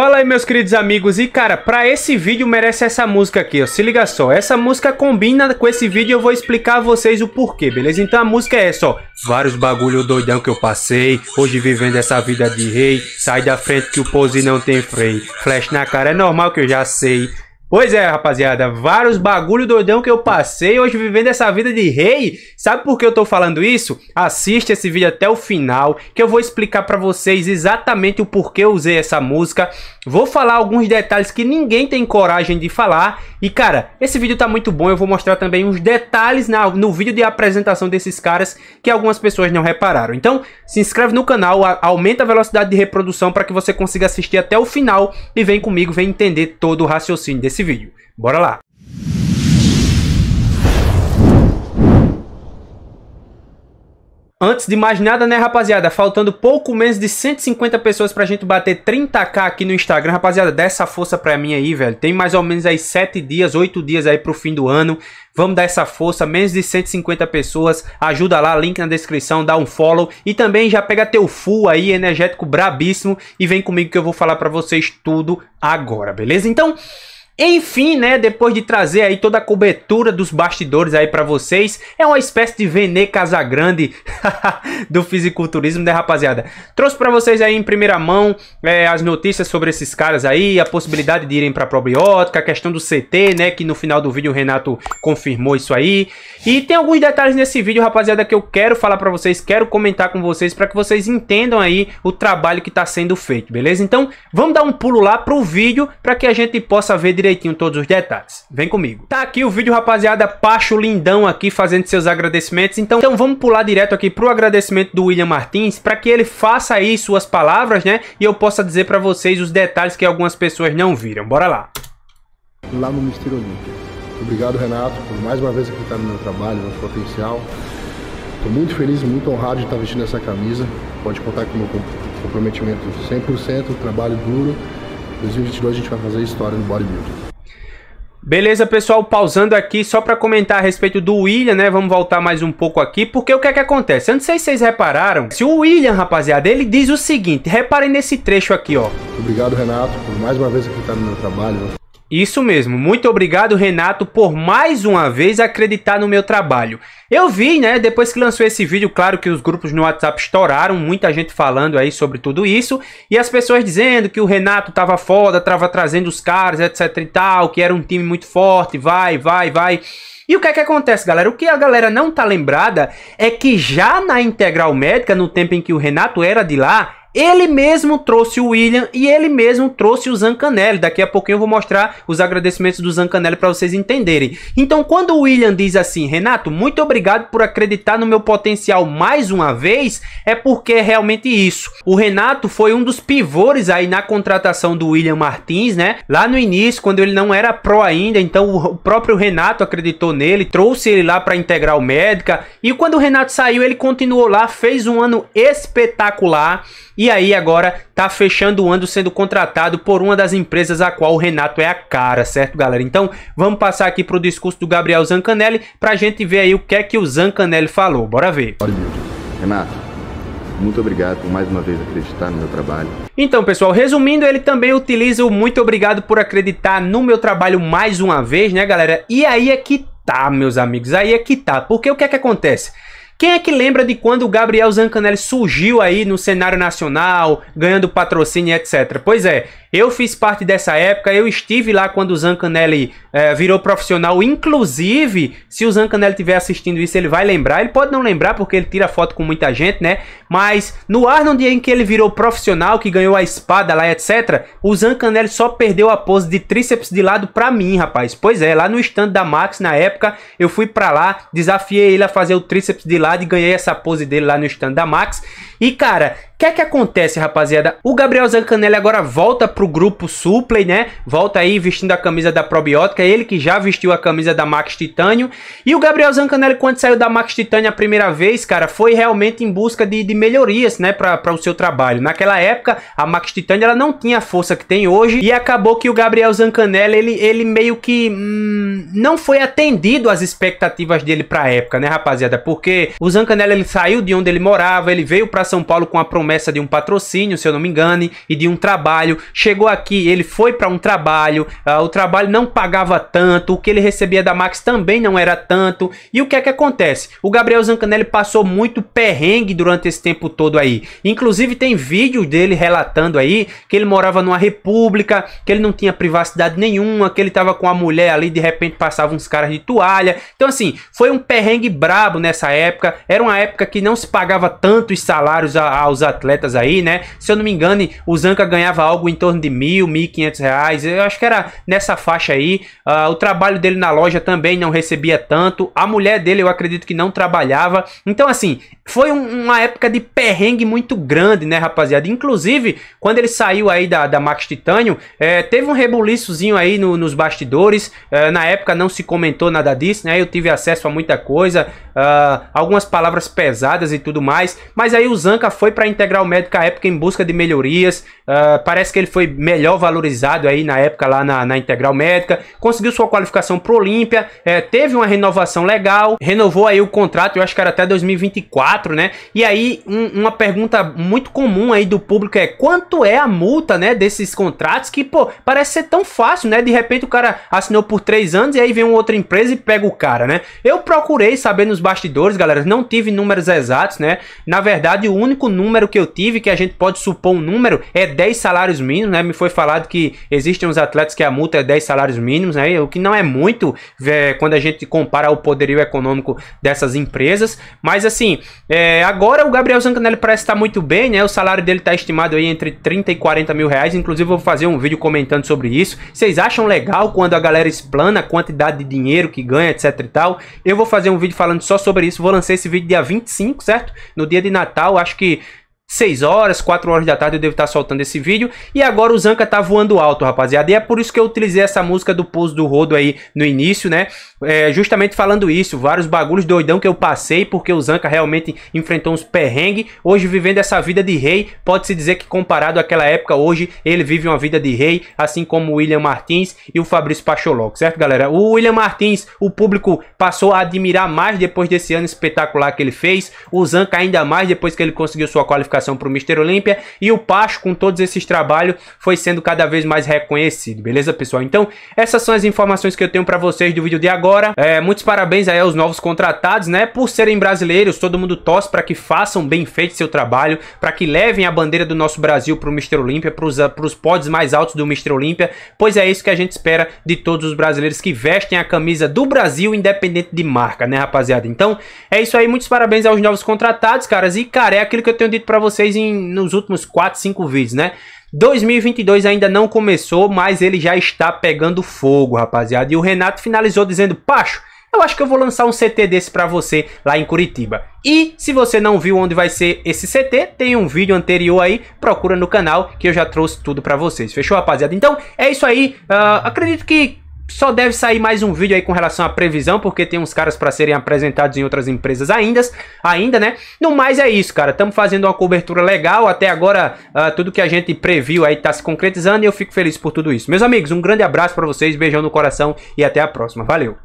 Fala aí meus queridos amigos, e cara, pra esse vídeo merece essa música aqui, ó, se liga só, essa música combina com esse vídeo e eu vou explicar a vocês o porquê, beleza? Então a música é essa, ó, vários bagulho doidão que eu passei, hoje vivendo essa vida de rei, sai da frente que o pose não tem freio, flash na cara é normal que eu já sei, Pois é, rapaziada, vários bagulho doidão que eu passei hoje vivendo essa vida de rei. Sabe por que eu tô falando isso? Assiste esse vídeo até o final, que eu vou explicar para vocês exatamente o porquê eu usei essa música. Vou falar alguns detalhes que ninguém tem coragem de falar. E cara, esse vídeo tá muito bom, eu vou mostrar também uns detalhes na, no vídeo de apresentação desses caras que algumas pessoas não repararam. Então, se inscreve no canal, a, aumenta a velocidade de reprodução para que você consiga assistir até o final e vem comigo, vem entender todo o raciocínio desse vídeo. Bora lá! Antes de mais nada, né, rapaziada? Faltando pouco menos de 150 pessoas pra gente bater 30k aqui no Instagram. Rapaziada, dá essa força pra mim aí, velho. Tem mais ou menos aí 7 dias, 8 dias aí pro fim do ano. Vamos dar essa força, menos de 150 pessoas. Ajuda lá, link na descrição, dá um follow. E também já pega teu full aí, energético brabíssimo. E vem comigo que eu vou falar pra vocês tudo agora, beleza? Então... Enfim, né, depois de trazer aí toda a cobertura dos bastidores aí para vocês, é uma espécie de Venê Casagrande do fisiculturismo, né, rapaziada? Trouxe para vocês aí em primeira mão é, as notícias sobre esses caras aí, a possibilidade de irem para probiótica, a questão do CT, né, que no final do vídeo o Renato confirmou isso aí. E tem alguns detalhes nesse vídeo, rapaziada, que eu quero falar para vocês, quero comentar com vocês para que vocês entendam aí o trabalho que tá sendo feito, beleza? Então, vamos dar um pulo lá pro vídeo para que a gente possa ver direitinho direitinho todos os detalhes. Vem comigo. Tá aqui o vídeo, rapaziada. Pacho Lindão aqui fazendo seus agradecimentos. Então, então vamos pular direto aqui pro agradecimento do William Martins para que ele faça aí suas palavras, né? E eu possa dizer para vocês os detalhes que algumas pessoas não viram. Bora lá. Lá no mistério Olímpia. Obrigado, Renato, por mais uma vez acreditar no meu trabalho, no meu potencial. Estou muito feliz, muito honrado de estar vestindo essa camisa. Pode contar com o meu comprometimento 100%, trabalho duro 2022 a gente vai fazer história no bodybuilding. Beleza, pessoal, pausando aqui só para comentar a respeito do William, né? Vamos voltar mais um pouco aqui, porque o que é que acontece? Eu não sei se vocês repararam, se o William, rapaziada, ele diz o seguinte, reparem nesse trecho aqui, ó. Obrigado, Renato, por mais uma vez acreditar no meu trabalho. Isso mesmo. Muito obrigado, Renato, por mais uma vez acreditar no meu trabalho. Eu vi, né, depois que lançou esse vídeo, claro que os grupos no WhatsApp estouraram, muita gente falando aí sobre tudo isso, e as pessoas dizendo que o Renato tava foda, tava trazendo os caras, etc e tal, que era um time muito forte, vai, vai, vai. E o que é que acontece, galera? O que a galera não tá lembrada é que já na Integral Médica, no tempo em que o Renato era de lá, ele mesmo trouxe o William e ele mesmo trouxe o Zancanelli. Daqui a pouquinho eu vou mostrar os agradecimentos do Zancanelli para vocês entenderem. Então, quando o William diz assim, Renato, muito obrigado por acreditar no meu potencial mais uma vez, é porque é realmente isso. O Renato foi um dos pivôs aí na contratação do William Martins, né? Lá no início, quando ele não era pro ainda, então o próprio Renato acreditou nele, trouxe ele lá para integrar o Médica. E quando o Renato saiu, ele continuou lá, fez um ano espetacular e e aí agora tá fechando o ano sendo contratado por uma das empresas a qual o Renato é a cara, certo, galera? Então vamos passar aqui pro discurso do Gabriel Zancanelli pra gente ver aí o que é que o Zancanelli falou. Bora ver. Renato, muito obrigado por mais uma vez acreditar no meu trabalho. Então, pessoal, resumindo, ele também utiliza o muito obrigado por acreditar no meu trabalho mais uma vez, né, galera? E aí é que tá, meus amigos, aí é que tá. Porque o que é que acontece? Quem é que lembra de quando o Gabriel Zancanelli surgiu aí no cenário nacional, ganhando patrocínio, etc? Pois é, eu fiz parte dessa época, eu estive lá quando o Zancanelli é, virou profissional. Inclusive, se o Zancanelli estiver assistindo isso, ele vai lembrar. Ele pode não lembrar porque ele tira foto com muita gente, né? Mas no Arnold em que ele virou profissional, que ganhou a espada lá, etc., o Zancanelli só perdeu a pose de tríceps de lado pra mim, rapaz. Pois é, lá no stand da Max na época, eu fui pra lá, desafiei ele a fazer o tríceps de lado e ganhei essa pose dele lá no stand da Max. E, cara, o que é que acontece, rapaziada? O Gabriel Zancanelli agora volta pro grupo Suplay, né? Volta aí vestindo a camisa da Probiótica, ele que já vestiu a camisa da Max Titânio. E o Gabriel Zancanelli, quando saiu da Max Titânio a primeira vez, cara, foi realmente em busca de, de melhorias, né, pra, pra o seu trabalho. Naquela época, a Max Titânio, ela não tinha a força que tem hoje, e acabou que o Gabriel Zancanelli, ele, ele meio que hum, não foi atendido às expectativas dele pra época, né, rapaziada? Porque o Zancanelli, ele saiu de onde ele morava, ele veio pra são Paulo com a promessa de um patrocínio, se eu não me engane, e de um trabalho. Chegou aqui, ele foi para um trabalho, uh, o trabalho não pagava tanto, o que ele recebia da Max também não era tanto. E o que é que acontece? O Gabriel Zancanelli passou muito perrengue durante esse tempo todo aí. Inclusive tem vídeo dele relatando aí que ele morava numa república, que ele não tinha privacidade nenhuma, que ele tava com a mulher ali, de repente passavam uns caras de toalha. Então assim, foi um perrengue brabo nessa época. Era uma época que não se pagava tanto os salários aos atletas aí, né? Se eu não me engano, o Zanca ganhava algo em torno de mil, mil e quinhentos reais. Eu acho que era nessa faixa aí. Uh, o trabalho dele na loja também não recebia tanto. A mulher dele, eu acredito que não trabalhava. Então, assim, foi um, uma época de perrengue muito grande, né, rapaziada? Inclusive, quando ele saiu aí da, da Max Titânio, é, teve um rebuliçozinho aí no, nos bastidores. É, na época não se comentou nada disso, né? Eu tive acesso a muita coisa, uh, algumas palavras pesadas e tudo mais. Mas aí o Zanca Zanca foi para Integral Médica à época em busca de melhorias. Uh, parece que ele foi melhor valorizado aí na época lá na, na Integral Médica. Conseguiu sua qualificação pro Olímpia. É, teve uma renovação legal. Renovou aí o contrato, eu acho que era até 2024, né? E aí, um, uma pergunta muito comum aí do público é quanto é a multa, né, desses contratos que, pô, parece ser tão fácil, né? De repente o cara assinou por três anos e aí vem uma outra empresa e pega o cara, né? Eu procurei saber nos bastidores, galera, não tive números exatos, né? Na verdade, o o único número que eu tive, que a gente pode supor um número, é 10 salários mínimos, né? Me foi falado que existem uns atletas que a multa é 10 salários mínimos, né? O que não é muito é, quando a gente compara o poderio econômico dessas empresas. Mas assim, é, agora o Gabriel Zancanelli parece estar muito bem, né? O salário dele está estimado aí entre 30 e 40 mil reais. Inclusive, vou fazer um vídeo comentando sobre isso. Vocês acham legal quando a galera explana a quantidade de dinheiro que ganha, etc e tal? Eu vou fazer um vídeo falando só sobre isso. Vou lançar esse vídeo dia 25, certo? No dia de Natal, acho acho que 6 horas, 4 horas da tarde eu devo estar soltando esse vídeo. E agora o Zanca tá voando alto, rapaziada. E é por isso que eu utilizei essa música do Pouso do Rodo aí no início, né? É, justamente falando isso, vários bagulhos doidão que eu passei, porque o Zanca realmente enfrentou uns perrengues. Hoje, vivendo essa vida de rei, pode-se dizer que comparado àquela época, hoje ele vive uma vida de rei, assim como o William Martins e o Fabrício Pacholó, certo, galera? O William Martins, o público passou a admirar mais depois desse ano espetacular que ele fez. O Zanca ainda mais depois que ele conseguiu sua qualificação classificação para o Mr. Olímpia. E o Pacho, com todos esses trabalhos, foi sendo cada vez mais reconhecido, beleza, pessoal? Então, essas são as informações que eu tenho para vocês do vídeo de agora. É, muitos parabéns aí aos novos contratados, né? Por serem brasileiros, todo mundo torce para que façam bem feito seu trabalho, para que levem a bandeira do nosso Brasil para o Mr. Olímpia, para ah, os pods mais altos do Mr. Olímpia, pois é isso que a gente espera de todos os brasileiros que vestem a camisa do Brasil, independente de marca, né, rapaziada? Então, é isso aí, muitos parabéns aos novos contratados, caras, e, cara, é aquilo que eu tenho dito para vocês vocês em, nos últimos 4, 5 vídeos, né? 2022 ainda não começou, mas ele já está pegando fogo, rapaziada. E o Renato finalizou dizendo, Pacho, eu acho que eu vou lançar um CT desse para você lá em Curitiba. E se você não viu onde vai ser esse CT, tem um vídeo anterior aí, procura no canal que eu já trouxe tudo para vocês. Fechou, rapaziada? Então, é isso aí. Uh, acredito que só deve sair mais um vídeo aí com relação à previsão, porque tem uns caras para serem apresentados em outras empresas ainda, ainda, né? No mais é isso, cara. Estamos fazendo uma cobertura legal. Até agora, uh, tudo que a gente previu aí tá se concretizando e eu fico feliz por tudo isso. Meus amigos, um grande abraço para vocês, beijão no coração e até a próxima. Valeu!